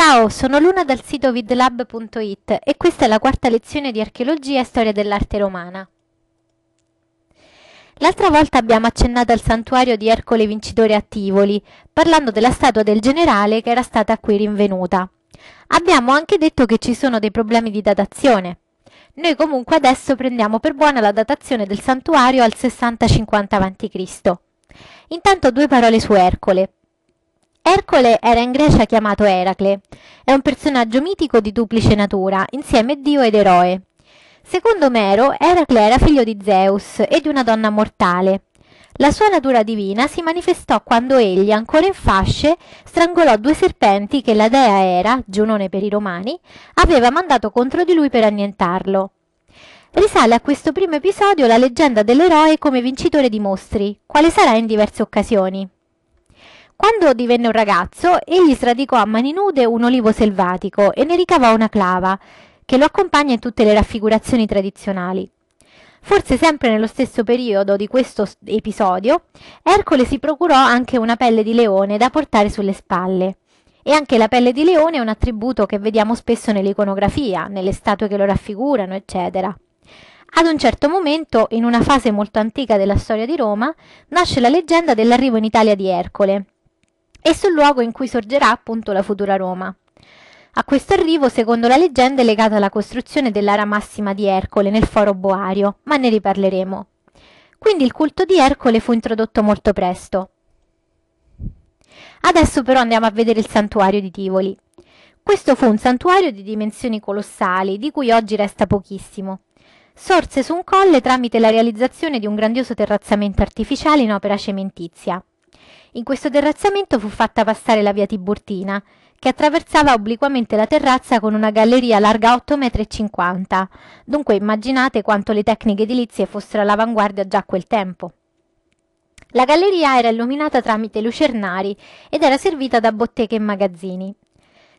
Ciao, sono Luna dal sito vidlab.it e questa è la quarta lezione di archeologia e storia dell'arte romana. L'altra volta abbiamo accennato al santuario di Ercole Vincitore a Tivoli, parlando della statua del generale che era stata qui rinvenuta. Abbiamo anche detto che ci sono dei problemi di datazione. Noi comunque adesso prendiamo per buona la datazione del santuario al 60-50 a.C. Intanto due parole su Ercole. Ercole era in Grecia chiamato Eracle. È un personaggio mitico di duplice natura, insieme dio ed eroe. Secondo Mero, Eracle era figlio di Zeus e di una donna mortale. La sua natura divina si manifestò quando egli, ancora in fasce, strangolò due serpenti che la dea Era, Giunone per i romani, aveva mandato contro di lui per annientarlo. Risale a questo primo episodio la leggenda dell'eroe come vincitore di mostri, quale sarà in diverse occasioni. Quando divenne un ragazzo, egli sradicò a mani nude un olivo selvatico e ne ricavò una clava, che lo accompagna in tutte le raffigurazioni tradizionali. Forse sempre nello stesso periodo di questo episodio, Ercole si procurò anche una pelle di leone da portare sulle spalle. E anche la pelle di leone è un attributo che vediamo spesso nell'iconografia, nelle statue che lo raffigurano, eccetera. Ad un certo momento, in una fase molto antica della storia di Roma, nasce la leggenda dell'arrivo in Italia di Ercole, e sul luogo in cui sorgerà appunto la futura Roma. A questo arrivo, secondo la leggenda, è legata alla costruzione dell'ara massima di Ercole nel foro boario, ma ne riparleremo. Quindi il culto di Ercole fu introdotto molto presto. Adesso però andiamo a vedere il santuario di Tivoli. Questo fu un santuario di dimensioni colossali, di cui oggi resta pochissimo. Sorse su un colle tramite la realizzazione di un grandioso terrazzamento artificiale in opera cementizia. In questo terrazzamento fu fatta passare la via Tiburtina, che attraversava obliquamente la terrazza con una galleria larga 8,50 m. Dunque immaginate quanto le tecniche edilizie fossero all'avanguardia già a quel tempo. La galleria era illuminata tramite lucernari ed era servita da botteghe e magazzini.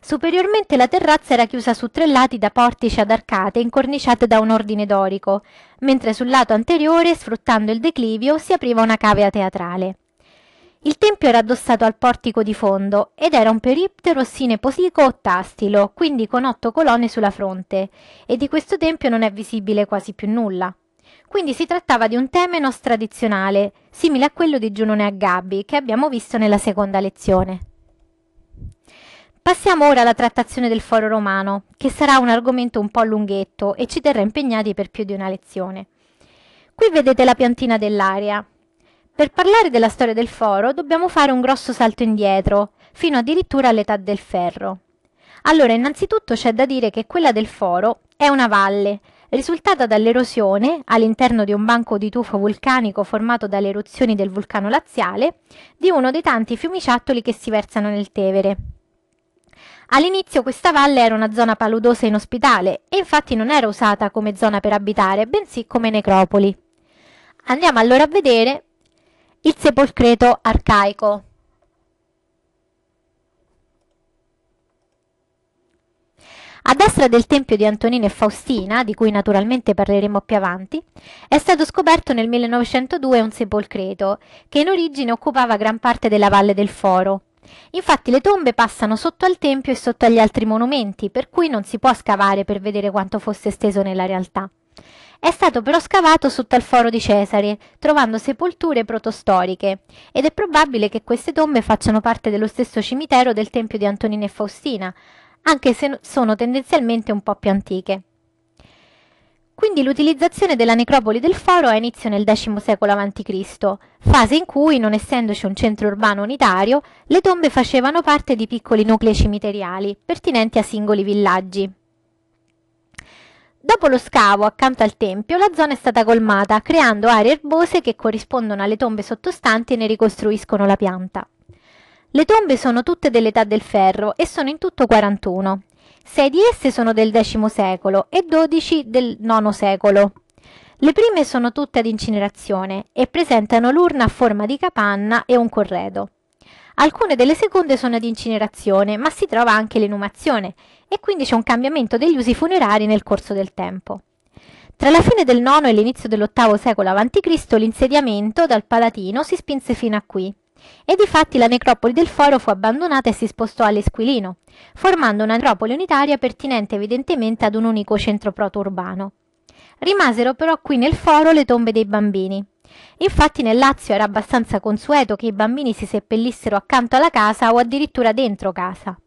Superiormente la terrazza era chiusa su tre lati da portici ad arcate incorniciate da un ordine dorico, mentre sul lato anteriore, sfruttando il declivio, si apriva una cavea teatrale. Il tempio era addossato al portico di fondo ed era un periptero sineposico o tastilo, quindi con otto colonne sulla fronte, e di questo tempio non è visibile quasi più nulla. Quindi si trattava di un temenos tradizionale, simile a quello di Giunone a Gabbi, che abbiamo visto nella seconda lezione. Passiamo ora alla trattazione del foro romano, che sarà un argomento un po' lunghetto e ci terrà impegnati per più di una lezione. Qui vedete la piantina dell'area, per parlare della storia del foro dobbiamo fare un grosso salto indietro, fino addirittura all'età del ferro. Allora, innanzitutto c'è da dire che quella del foro è una valle, risultata dall'erosione, all'interno di un banco di tufo vulcanico formato dalle eruzioni del vulcano laziale, di uno dei tanti fiumiciattoli che si versano nel Tevere. All'inizio questa valle era una zona paludosa e inospitale e infatti non era usata come zona per abitare, bensì come necropoli. Andiamo allora a vedere il sepolcreto arcaico. A destra del tempio di Antonina e Faustina, di cui naturalmente parleremo più avanti, è stato scoperto nel 1902 un sepolcreto, che in origine occupava gran parte della valle del Foro. Infatti le tombe passano sotto al tempio e sotto agli altri monumenti, per cui non si può scavare per vedere quanto fosse esteso nella realtà. È stato però scavato sotto al foro di Cesare, trovando sepolture protostoriche, ed è probabile che queste tombe facciano parte dello stesso cimitero del Tempio di Antonina e Faustina, anche se sono tendenzialmente un po' più antiche. Quindi l'utilizzazione della necropoli del foro ha inizio nel X secolo a.C., fase in cui, non essendoci un centro urbano unitario, le tombe facevano parte di piccoli nuclei cimiteriali, pertinenti a singoli villaggi. Dopo lo scavo accanto al tempio, la zona è stata colmata, creando aree erbose che corrispondono alle tombe sottostanti e ne ricostruiscono la pianta. Le tombe sono tutte dell'età del ferro e sono in tutto 41. Sei di esse sono del X secolo e 12 del IX secolo. Le prime sono tutte ad incinerazione e presentano l'urna a forma di capanna e un corredo. Alcune delle seconde sono ad incinerazione, ma si trova anche l'enumazione e quindi c'è un cambiamento degli usi funerari nel corso del tempo. Tra la fine del IX e l'inizio dell'VIII secolo a.C. l'insediamento dal Palatino si spinse fino a qui e difatti la necropoli del Foro fu abbandonata e si spostò all'Esquilino, formando una necropoli unitaria pertinente evidentemente ad un unico centro proto-urbano. Rimasero però qui nel Foro le tombe dei bambini, Infatti nel Lazio era abbastanza consueto che i bambini si seppellissero accanto alla casa o addirittura dentro casa.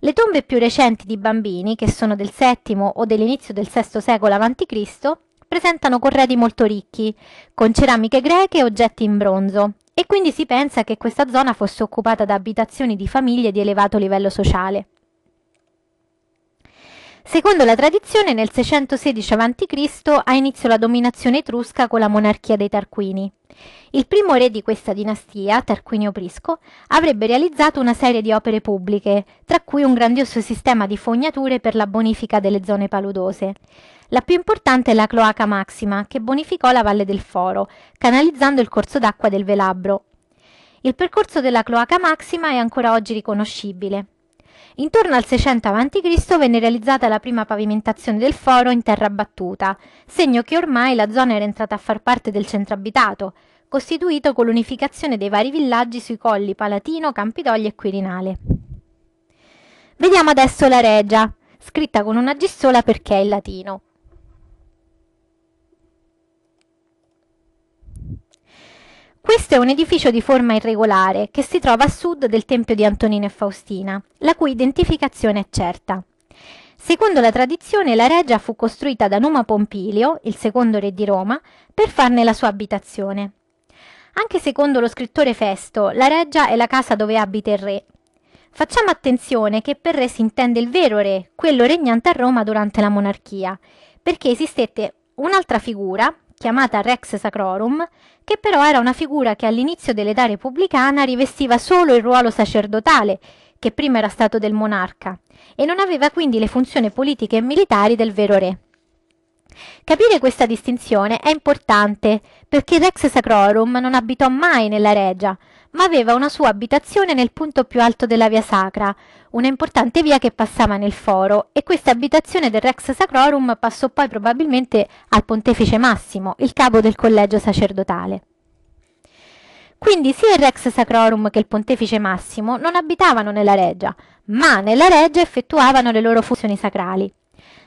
Le tombe più recenti di bambini, che sono del VII o dell'inizio del VI secolo a.C., presentano corredi molto ricchi, con ceramiche greche e oggetti in bronzo, e quindi si pensa che questa zona fosse occupata da abitazioni di famiglie di elevato livello sociale. Secondo la tradizione, nel 616 a.C. ha inizio la dominazione etrusca con la monarchia dei Tarquini. Il primo re di questa dinastia, Tarquinio Prisco, avrebbe realizzato una serie di opere pubbliche, tra cui un grandioso sistema di fognature per la bonifica delle zone paludose. La più importante è la cloaca Maxima, che bonificò la valle del Foro, canalizzando il corso d'acqua del Velabro. Il percorso della cloaca Maxima è ancora oggi riconoscibile. Intorno al 600 a.C. venne realizzata la prima pavimentazione del foro in terra battuta, segno che ormai la zona era entrata a far parte del centro abitato, costituito con l'unificazione dei vari villaggi sui colli Palatino, Campidoglio e Quirinale. Vediamo adesso la Regia, scritta con una G sola perché è in latino. Questo è un edificio di forma irregolare che si trova a sud del Tempio di Antonino e Faustina, la cui identificazione è certa. Secondo la tradizione, la reggia fu costruita da Numa Pompilio, il secondo re di Roma, per farne la sua abitazione. Anche secondo lo scrittore Festo, la reggia è la casa dove abita il re. Facciamo attenzione che per re si intende il vero re, quello regnante a Roma durante la monarchia, perché esistette un'altra figura, chiamata Rex Sacrorum, che però era una figura che all'inizio dell'età repubblicana rivestiva solo il ruolo sacerdotale, che prima era stato del monarca, e non aveva quindi le funzioni politiche e militari del vero re. Capire questa distinzione è importante perché Rex Sacrorum non abitò mai nella regia, ma aveva una sua abitazione nel punto più alto della via sacra, una importante via che passava nel foro e questa abitazione del Rex Sacrorum passò poi probabilmente al pontefice Massimo, il capo del collegio sacerdotale. Quindi sia il Rex Sacrorum che il pontefice Massimo non abitavano nella regia, ma nella regia effettuavano le loro funzioni sacrali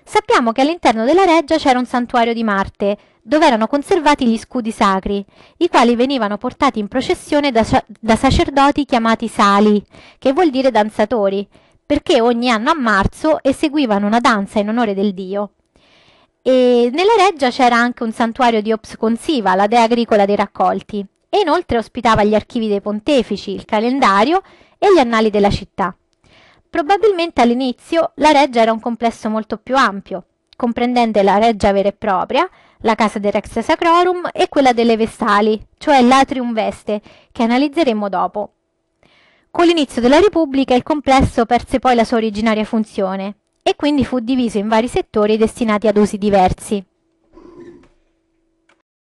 sappiamo che all'interno della reggia c'era un santuario di Marte, dove erano conservati gli scudi sacri, i quali venivano portati in processione da, da, sacerdoti chiamati sali, che vuol dire danzatori, perché ogni anno a marzo eseguivano una danza in onore del dio. E nella reggia c'era anche un santuario di Ops Consiva, la dea agricola dei raccolti, e inoltre ospitava gli archivi dei pontefici, il calendario e gli annali della città. Probabilmente all'inizio la reggia era un complesso molto più ampio, comprendente la reggia vera e propria, la casa del Rex Sacrorum e quella delle Vestali, cioè l'Atrium Veste, che analizzeremo dopo. Con l'inizio della Repubblica il complesso perse poi la sua originaria funzione e quindi fu diviso in vari settori destinati ad usi diversi.